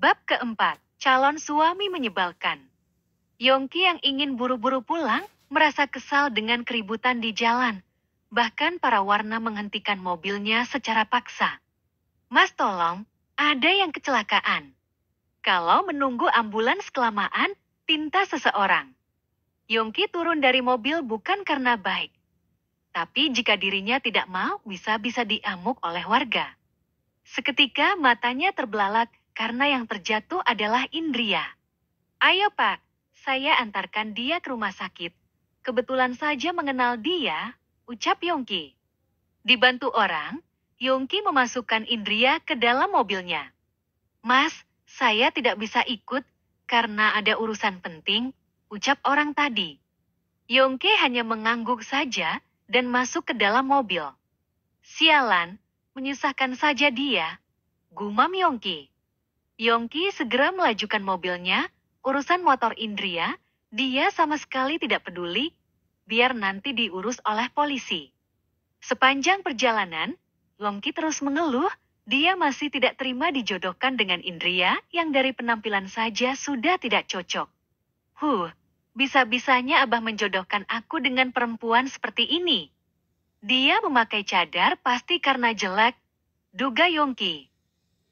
Bab keempat, calon suami menyebalkan. Yongki yang ingin buru-buru pulang, merasa kesal dengan keributan di jalan. Bahkan para warna menghentikan mobilnya secara paksa. Mas tolong, ada yang kecelakaan. Kalau menunggu ambulans kelamaan, tinta seseorang. Yongki turun dari mobil bukan karena baik. Tapi jika dirinya tidak mau, bisa-bisa diamuk oleh warga. Seketika matanya terbelalak karena yang terjatuh adalah Indria. Ayo Pak, saya antarkan dia ke rumah sakit. Kebetulan saja mengenal dia, ucap Yongki. Dibantu orang, Yongki memasukkan Indria ke dalam mobilnya. Mas, saya tidak bisa ikut karena ada urusan penting, ucap orang tadi. Yongki hanya mengangguk saja dan masuk ke dalam mobil. Sialan, menyusahkan saja dia, gumam Yongki. Yongki segera melajukan mobilnya, urusan motor Indria, dia sama sekali tidak peduli, biar nanti diurus oleh polisi. Sepanjang perjalanan, Yongki terus mengeluh, dia masih tidak terima dijodohkan dengan Indria yang dari penampilan saja sudah tidak cocok. Huh, bisa-bisanya Abah menjodohkan aku dengan perempuan seperti ini. Dia memakai cadar pasti karena jelek, duga Yongki.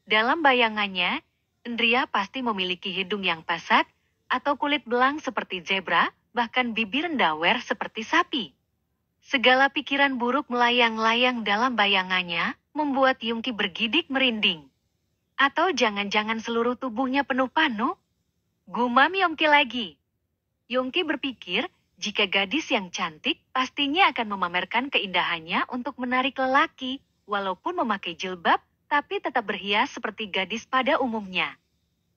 Dalam bayangannya, Indria pasti memiliki hidung yang pesat, atau kulit belang seperti zebra, bahkan bibir ndawer seperti sapi. Segala pikiran buruk melayang-layang dalam bayangannya, membuat Yungki bergidik merinding. Atau jangan-jangan seluruh tubuhnya penuh panu? Gumam Yongki lagi. Yongki berpikir, jika gadis yang cantik pastinya akan memamerkan keindahannya untuk menarik lelaki, walaupun memakai jilbab tapi tetap berhias seperti gadis pada umumnya.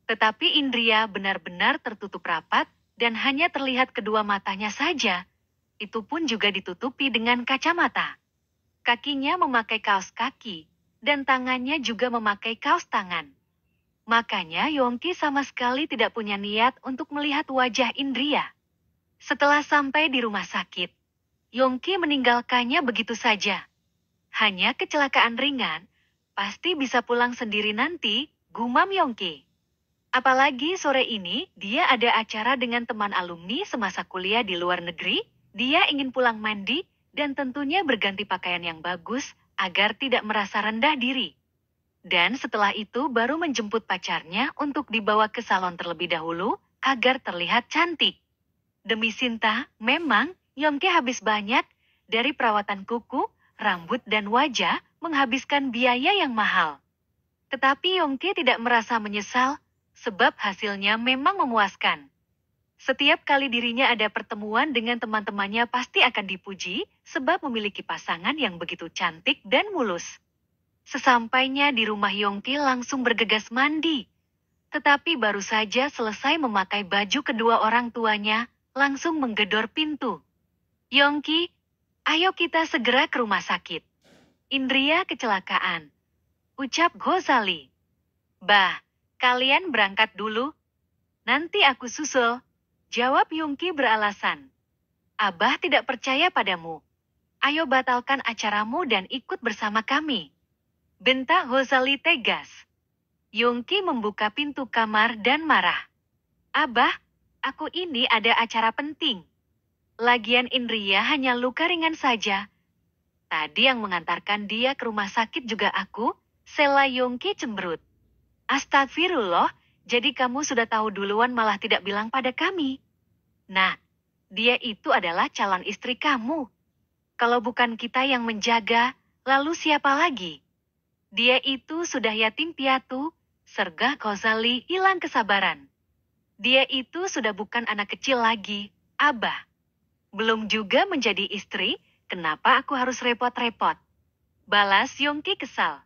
Tetapi Indria benar-benar tertutup rapat dan hanya terlihat kedua matanya saja. Itu pun juga ditutupi dengan kacamata. Kakinya memakai kaos kaki dan tangannya juga memakai kaos tangan. Makanya Yongki sama sekali tidak punya niat untuk melihat wajah Indria. Setelah sampai di rumah sakit, Yongki meninggalkannya begitu saja. Hanya kecelakaan ringan Pasti bisa pulang sendiri nanti, gumam Yongki. Apalagi sore ini, dia ada acara dengan teman alumni semasa kuliah di luar negeri, dia ingin pulang mandi, dan tentunya berganti pakaian yang bagus agar tidak merasa rendah diri. Dan setelah itu baru menjemput pacarnya untuk dibawa ke salon terlebih dahulu agar terlihat cantik. Demi Sinta, memang Yongki habis banyak dari perawatan kuku, rambut dan wajah, menghabiskan biaya yang mahal. Tetapi Yongki tidak merasa menyesal, sebab hasilnya memang memuaskan. Setiap kali dirinya ada pertemuan dengan teman-temannya pasti akan dipuji, sebab memiliki pasangan yang begitu cantik dan mulus. Sesampainya di rumah Yongki langsung bergegas mandi. Tetapi baru saja selesai memakai baju kedua orang tuanya, langsung menggedor pintu. Yongki, ayo kita segera ke rumah sakit. Indria kecelakaan. Ucap Ghazali. Bah, kalian berangkat dulu. Nanti aku susul. Jawab Yungki beralasan. Abah tidak percaya padamu. Ayo batalkan acaramu dan ikut bersama kami. Bentak Ghazali tegas. Yungki membuka pintu kamar dan marah. Abah, aku ini ada acara penting. Lagian Indria hanya luka ringan saja, Tadi yang mengantarkan dia ke rumah sakit juga aku, Sela Yongki cemberut. Astagfirullah, jadi kamu sudah tahu duluan malah tidak bilang pada kami. Nah, dia itu adalah calon istri kamu. Kalau bukan kita yang menjaga, lalu siapa lagi? Dia itu sudah yatim piatu, Sergah Kozali hilang kesabaran. Dia itu sudah bukan anak kecil lagi, Abah. Belum juga menjadi istri, Kenapa aku harus repot-repot? Balas Yongki kesal.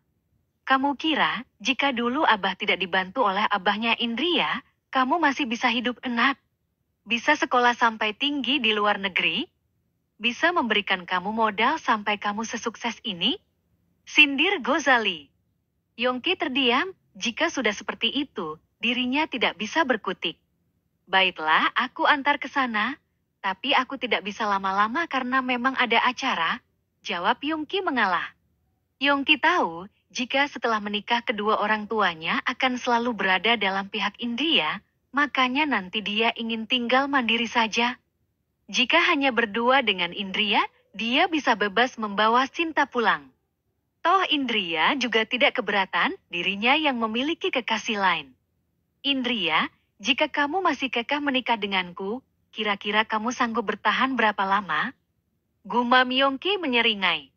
Kamu kira, jika dulu Abah tidak dibantu oleh Abahnya Indria, kamu masih bisa hidup enak? Bisa sekolah sampai tinggi di luar negeri? Bisa memberikan kamu modal sampai kamu sesukses ini? Sindir Gozali. Yongki terdiam, jika sudah seperti itu, dirinya tidak bisa berkutik. Baiklah, aku antar ke sana, tapi aku tidak bisa lama-lama karena memang ada acara, jawab Yongki mengalah. Yongki tahu, jika setelah menikah kedua orang tuanya akan selalu berada dalam pihak India, makanya nanti dia ingin tinggal mandiri saja. Jika hanya berdua dengan Indria, dia bisa bebas membawa Sinta pulang. Toh Indria juga tidak keberatan dirinya yang memiliki kekasih lain. Indria, jika kamu masih kekah menikah denganku, Kira-kira kamu sanggup bertahan berapa lama? Gumam Yongki menyeringai.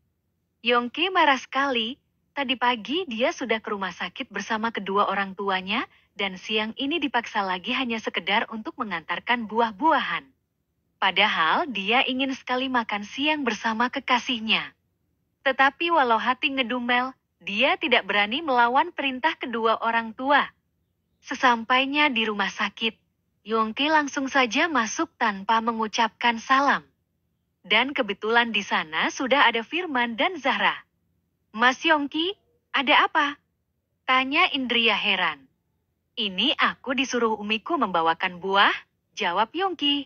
Yongki marah sekali. Tadi pagi dia sudah ke rumah sakit bersama kedua orang tuanya dan siang ini dipaksa lagi hanya sekedar untuk mengantarkan buah-buahan. Padahal dia ingin sekali makan siang bersama kekasihnya. Tetapi walau hati ngedumel, dia tidak berani melawan perintah kedua orang tua. Sesampainya di rumah sakit, Yongki langsung saja masuk tanpa mengucapkan salam. Dan kebetulan di sana sudah ada Firman dan Zahra. Mas Yongki, ada apa? Tanya Indria heran. Ini aku disuruh umiku membawakan buah, jawab Yongki.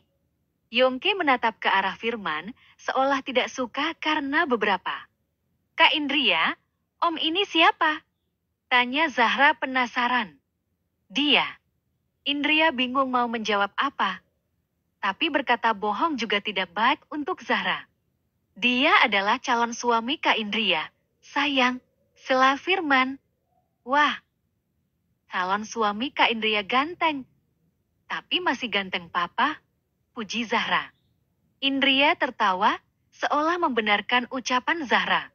Yongki menatap ke arah Firman, seolah tidak suka karena beberapa. Kak Indria, om ini siapa? Tanya Zahra penasaran. Dia. Indria bingung mau menjawab apa. Tapi berkata bohong juga tidak baik untuk Zahra. Dia adalah calon suami Kak Indria. Sayang, Sela Firman. Wah, calon suami Kak Indria ganteng. Tapi masih ganteng papa, puji Zahra. Indria tertawa, seolah membenarkan ucapan Zahra.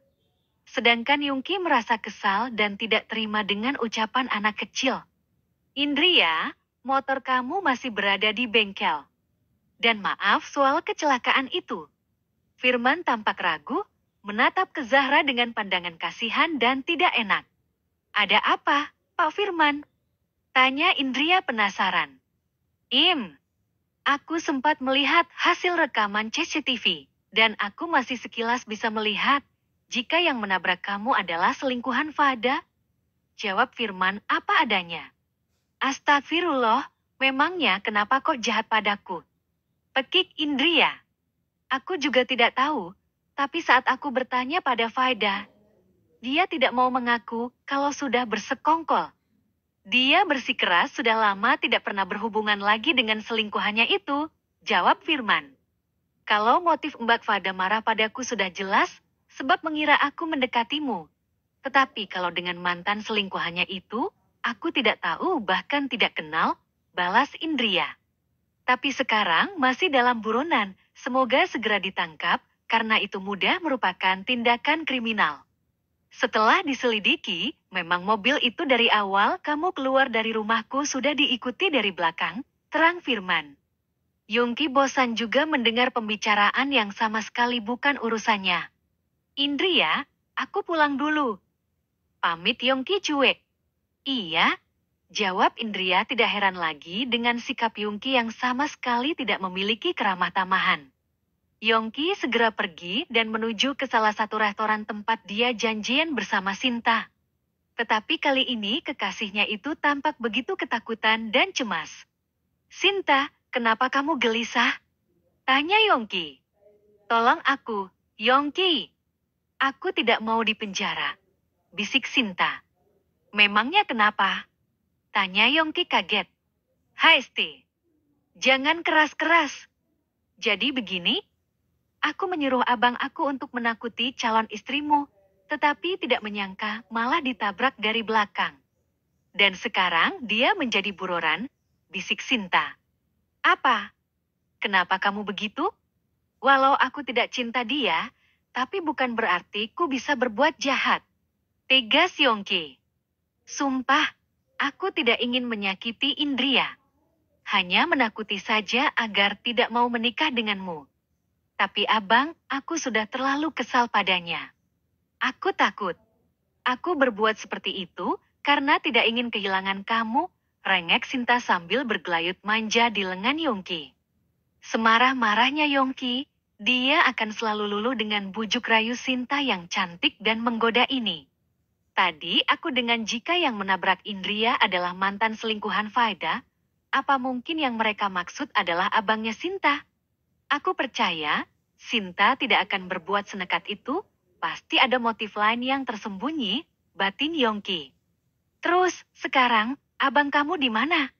Sedangkan Yungki merasa kesal dan tidak terima dengan ucapan anak kecil. Indria, motor kamu masih berada di bengkel. Dan maaf soal kecelakaan itu. Firman tampak ragu, menatap ke Zahra dengan pandangan kasihan dan tidak enak. Ada apa, Pak Firman? Tanya Indria penasaran. Im, aku sempat melihat hasil rekaman CCTV, dan aku masih sekilas bisa melihat jika yang menabrak kamu adalah selingkuhan Fada. Jawab Firman apa adanya. Astagfirullah, memangnya kenapa kok jahat padaku? Pekik Indria. Aku juga tidak tahu, tapi saat aku bertanya pada Faida, dia tidak mau mengaku kalau sudah bersekongkol. Dia bersikeras sudah lama tidak pernah berhubungan lagi dengan selingkuhannya itu, jawab Firman. Kalau motif Mbak Fada marah padaku sudah jelas, sebab mengira aku mendekatimu. Tetapi kalau dengan mantan selingkuhannya itu, Aku tidak tahu bahkan tidak kenal, balas Indria. Tapi sekarang masih dalam buronan, semoga segera ditangkap, karena itu mudah merupakan tindakan kriminal. Setelah diselidiki, memang mobil itu dari awal kamu keluar dari rumahku sudah diikuti dari belakang, terang firman. Yongki bosan juga mendengar pembicaraan yang sama sekali bukan urusannya. Indria, aku pulang dulu. Pamit Yongki cuek. Iya, jawab Indria tidak heran lagi dengan sikap Yongki yang sama sekali tidak memiliki keramah tamahan. Yongki segera pergi dan menuju ke salah satu restoran tempat dia janjian bersama Sinta. Tetapi kali ini kekasihnya itu tampak begitu ketakutan dan cemas. Sinta, kenapa kamu gelisah? Tanya Yongki. Tolong aku, Yongki. Aku tidak mau dipenjara. Bisik Sinta. Memangnya kenapa? Tanya Yongki kaget. Hai Haesti, jangan keras-keras. Jadi begini, aku menyuruh abang aku untuk menakuti calon istrimu, tetapi tidak menyangka malah ditabrak dari belakang. Dan sekarang dia menjadi buroran, bisik Sinta. Apa? Kenapa kamu begitu? Walau aku tidak cinta dia, tapi bukan berarti ku bisa berbuat jahat. Tegas Yongki. Sumpah, aku tidak ingin menyakiti Indria. Hanya menakuti saja agar tidak mau menikah denganmu. Tapi abang, aku sudah terlalu kesal padanya. Aku takut. Aku berbuat seperti itu karena tidak ingin kehilangan kamu, rengek Sinta sambil bergelayut manja di lengan Yongki. Semarah-marahnya Yongki, dia akan selalu luluh dengan bujuk rayu Sinta yang cantik dan menggoda ini. Tadi aku dengan jika yang menabrak Indria adalah mantan selingkuhan Faida, apa mungkin yang mereka maksud adalah abangnya Sinta? Aku percaya, Sinta tidak akan berbuat senekat itu, pasti ada motif lain yang tersembunyi, batin Yongki. Terus, sekarang, abang kamu di mana?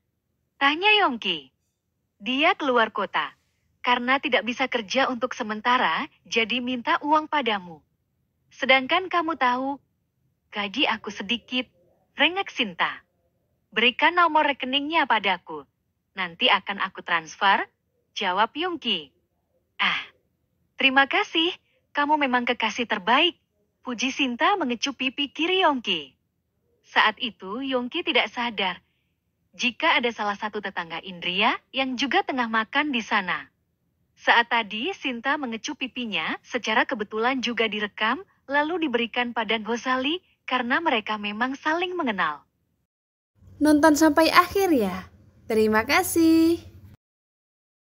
Tanya Yongki. Dia keluar kota. Karena tidak bisa kerja untuk sementara, jadi minta uang padamu. Sedangkan kamu tahu, Gaji aku sedikit, rengek Sinta. Berikan nomor rekeningnya padaku. Nanti akan aku transfer, jawab Yongki. Ah, terima kasih. Kamu memang kekasih terbaik. Puji Sinta mengecup pipi kiri Yongki. Saat itu Yongki tidak sadar jika ada salah satu tetangga Indria yang juga tengah makan di sana. Saat tadi Sinta mengecup pipinya secara kebetulan juga direkam lalu diberikan pada Gosali karena mereka memang saling mengenal. Nonton sampai akhir ya. Terima kasih.